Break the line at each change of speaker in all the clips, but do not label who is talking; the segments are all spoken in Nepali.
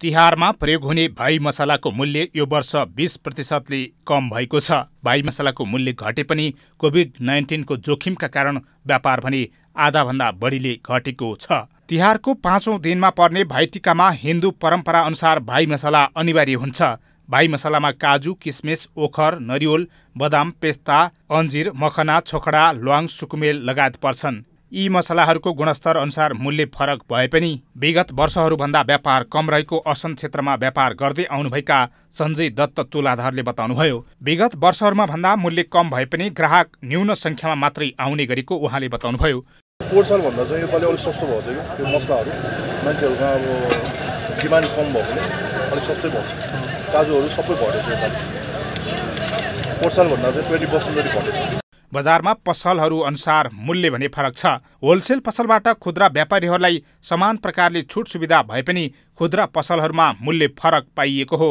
तिहारमा प्रयोग हुने भाइ मसलाको मूल्य यो वर्ष बिस प्रतिशतले कम भएको छ भाइ मसलाको मूल्य घटे पनि कोभिड नाइन्टिनको जोखिमका कारण व्यापार भने आधाभन्दा बढीले घटेको छ तिहारको पाँचौँ दिनमा पर्ने भाइटिकामा हिन्दू परम्परा अनुसार भाइ मसला अनिवार्य हुन्छ भाइ मसलामा काजु किसमिस ओखर नरिवल बदाम पेस्ता अन्जिर मखना छोकडा ल्वाङ सुकुमेल लगायत पर्छन् यी मसलाहरूको गुणस्तर अनुसार मूल्य फरक भए पनि विगत वर्षहरूभन्दा व्यापार कम रहेको असन क्षेत्रमा व्यापार गर्दै आउनुभएका सञ्जय दत्त तुलाधारले बताउनुभयो विगत वर्षहरूमा भन्दा मूल्य कम भए पनि ग्राहक न्यून सङ्ख्यामा मात्रै आउने गरेको उहाँले बताउनुभयो
पोहोर चाहिँ योपालि अलिक सस्तो भएको छ कि त्यो मसलाहरू मान्छेहरूमा अब डिमान्ड कम भएकोले अलिक सस्तै भएको छ काजुहरू सबै घटेको छ योपालि पोहोर सालभन्दा चाहिँ ट्वेन्टी पर्सेन्ट जति घटेको छ
बजारमा पसलहरू अनुसार मूल्य भने फरक छ होलसेल पसलबाट खुद्रा व्यापारीहरूलाई समान प्रकारले छुट सुविधा भए पनि खुद्रा पसलहरूमा मूल्य फरक पाइएको हो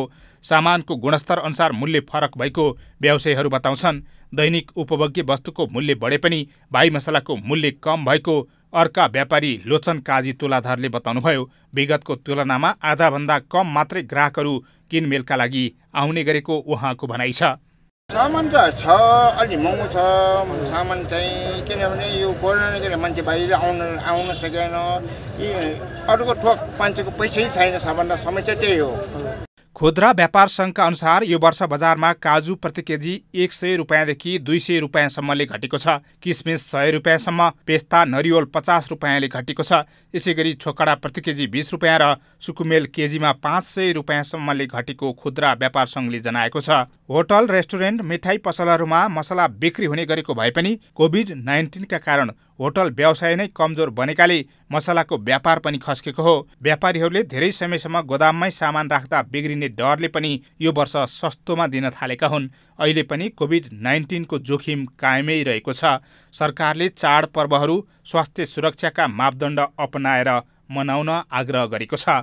सामानको गुणस्तर अनुसार मूल्य फरक भएको व्यवसायीहरू बताउँछन् दैनिक उपभोग्य वस्तुको मूल्य बढे पनि भाइ मसलाको मूल्य कम भएको अर्का व्यापारी लोचन काजी तुलाधरले बताउनुभयो विगतको तुलनामा आधाभन्दा कम मात्रै ग्राहकहरू किनमेलका लागि आउने गरेको उहाँको भनाइ छ
सामान त छ अलि महँगो छ सामान चाहिँ किनभने यो कोरोनाले गर्दा मान्छे बाहिर आउन आउन सकेन अरूको ठोक मान्छेको पैसै छैन सबभन्दा समस्या त्यही हो
खुद्रा व्यापार सङ्घका अनुसार यो वर्ष बजारमा काजु प्रति केजी एक सय रुपियाँदेखि दुई सय रुपियाँसम्मले घटेको छ किसमिस सय रुपियाँसम्म पेस्ता नरिवल पचास रुपियाँले घटेको छ यसै गरी छोकडा प्रति केजी बिस रुपियाँ र सुकुमेल केजीमा पाँच सय रुपियाँसम्मले घटेको खुद्रा व्यापार सङ्घले जनाएको छ होटल रेस्टुरेन्ट मिठाई पसलहरूमा मसला बिक्री हुने गरेको भए पनि कोभिड नाइन्टिनका कारण होटल व्यवसाय नै कमजोर बनेकाले मसलाको व्यापार पनि खस्केको हो व्यापारीहरूले धेरै समयसम्म गोदाममै सामान राख्दा बिग्रिने डरले पनि यो वर्ष सस्तोमा दिन थालेका हुन् अहिले पनि कोभिड नाइन्टिनको जोखिम कायमै रहेको छ सरकारले चाडपर्वहरू स्वास्थ्य सुरक्षाका मापदण्ड अपनाएर मनाउन आग्रह गरेको छ